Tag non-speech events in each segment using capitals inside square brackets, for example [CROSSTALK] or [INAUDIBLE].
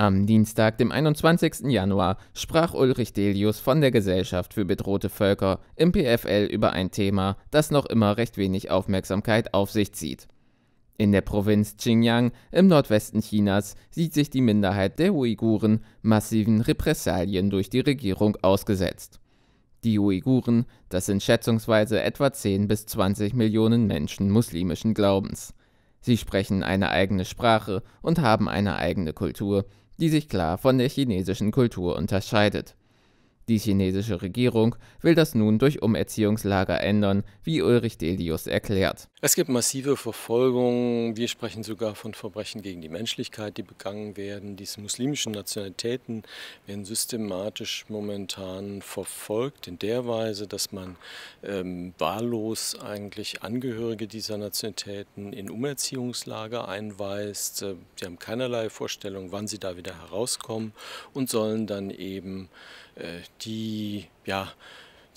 Am Dienstag, dem 21. Januar, sprach Ulrich Delius von der Gesellschaft für bedrohte Völker im PFL über ein Thema, das noch immer recht wenig Aufmerksamkeit auf sich zieht. In der Provinz Xinjiang im Nordwesten Chinas sieht sich die Minderheit der Uiguren massiven Repressalien durch die Regierung ausgesetzt. Die Uiguren, das sind schätzungsweise etwa 10 bis 20 Millionen Menschen muslimischen Glaubens. Sie sprechen eine eigene Sprache und haben eine eigene Kultur, die sich klar von der chinesischen Kultur unterscheidet. Die chinesische Regierung will das nun durch Umerziehungslager ändern, wie Ulrich Delius erklärt es gibt massive Verfolgungen. Wir sprechen sogar von Verbrechen gegen die Menschlichkeit, die begangen werden. Diese muslimischen Nationalitäten werden systematisch momentan verfolgt in der Weise, dass man ähm, wahllos eigentlich Angehörige dieser Nationalitäten in Umerziehungslager einweist. Sie äh, haben keinerlei Vorstellung, wann sie da wieder herauskommen und sollen dann eben äh, die ja,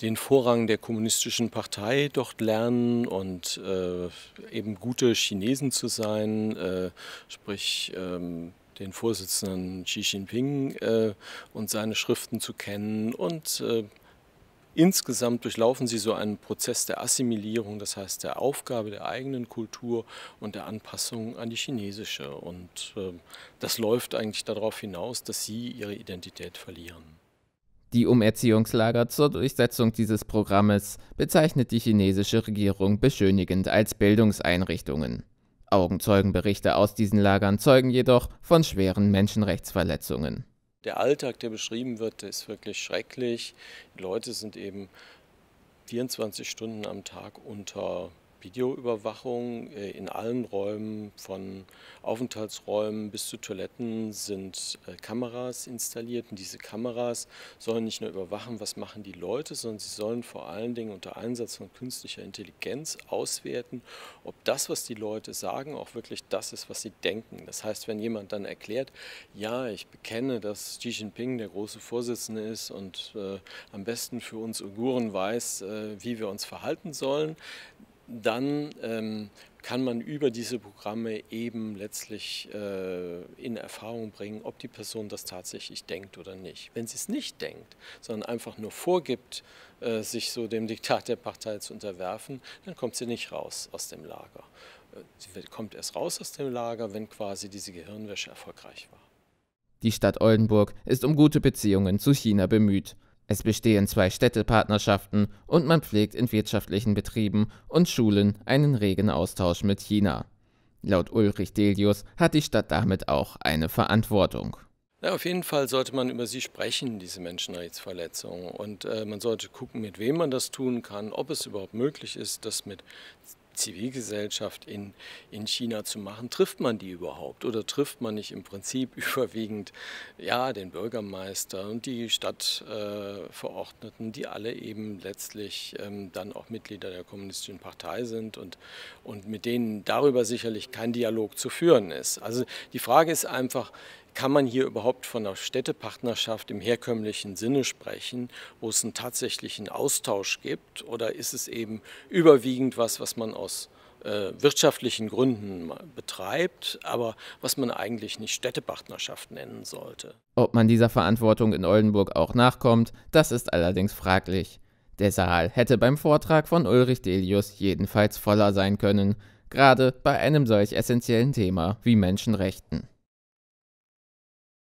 den Vorrang der kommunistischen Partei dort lernen und äh, eben gute Chinesen zu sein, äh, sprich ähm, den Vorsitzenden Xi Jinping äh, und seine Schriften zu kennen und äh, Insgesamt durchlaufen sie so einen Prozess der Assimilierung, das heißt der Aufgabe der eigenen Kultur und der Anpassung an die chinesische. Und äh, das läuft eigentlich darauf hinaus, dass sie ihre Identität verlieren. Die Umerziehungslager zur Durchsetzung dieses Programmes bezeichnet die chinesische Regierung beschönigend als Bildungseinrichtungen. Augenzeugenberichte aus diesen Lagern zeugen jedoch von schweren Menschenrechtsverletzungen. Der Alltag, der beschrieben wird, ist wirklich schrecklich. Die Leute sind eben 24 Stunden am Tag unter Videoüberwachung äh, in allen Räumen, von Aufenthaltsräumen bis zu Toiletten, sind äh, Kameras installiert. Und diese Kameras sollen nicht nur überwachen, was machen die Leute, sondern sie sollen vor allen Dingen unter Einsatz von künstlicher Intelligenz auswerten, ob das, was die Leute sagen, auch wirklich das ist, was sie denken. Das heißt, wenn jemand dann erklärt, ja, ich bekenne, dass Xi Jinping der große Vorsitzende ist und äh, am besten für uns Uiguren weiß, äh, wie wir uns verhalten sollen, dann ähm, kann man über diese Programme eben letztlich äh, in Erfahrung bringen, ob die Person das tatsächlich denkt oder nicht. Wenn sie es nicht denkt, sondern einfach nur vorgibt, äh, sich so dem Diktat der Partei zu unterwerfen, dann kommt sie nicht raus aus dem Lager. Äh, sie kommt erst raus aus dem Lager, wenn quasi diese Gehirnwäsche erfolgreich war. Die Stadt Oldenburg ist um gute Beziehungen zu China bemüht. Es bestehen zwei Städtepartnerschaften und man pflegt in wirtschaftlichen Betrieben und Schulen einen regen Austausch mit China. Laut Ulrich Delius hat die Stadt damit auch eine Verantwortung. Ja, auf jeden Fall sollte man über sie sprechen, diese Menschenrechtsverletzungen. Und äh, man sollte gucken, mit wem man das tun kann, ob es überhaupt möglich ist, das mit Zivilgesellschaft in, in China zu machen. Trifft man die überhaupt oder trifft man nicht im Prinzip [LAUGHS] überwiegend ja, den Bürgermeister und die Stadtverordneten, äh, die alle eben letztlich ähm, dann auch Mitglieder der Kommunistischen Partei sind und, und mit denen darüber sicherlich kein Dialog zu führen ist. Also die Frage ist einfach, kann man hier überhaupt von einer Städtepartnerschaft im herkömmlichen Sinne sprechen, wo es einen tatsächlichen Austausch gibt? Oder ist es eben überwiegend was, was man aus äh, wirtschaftlichen Gründen betreibt, aber was man eigentlich nicht Städtepartnerschaft nennen sollte? Ob man dieser Verantwortung in Oldenburg auch nachkommt, das ist allerdings fraglich. Der Saal hätte beim Vortrag von Ulrich Delius jedenfalls voller sein können, gerade bei einem solch essentiellen Thema wie Menschenrechten.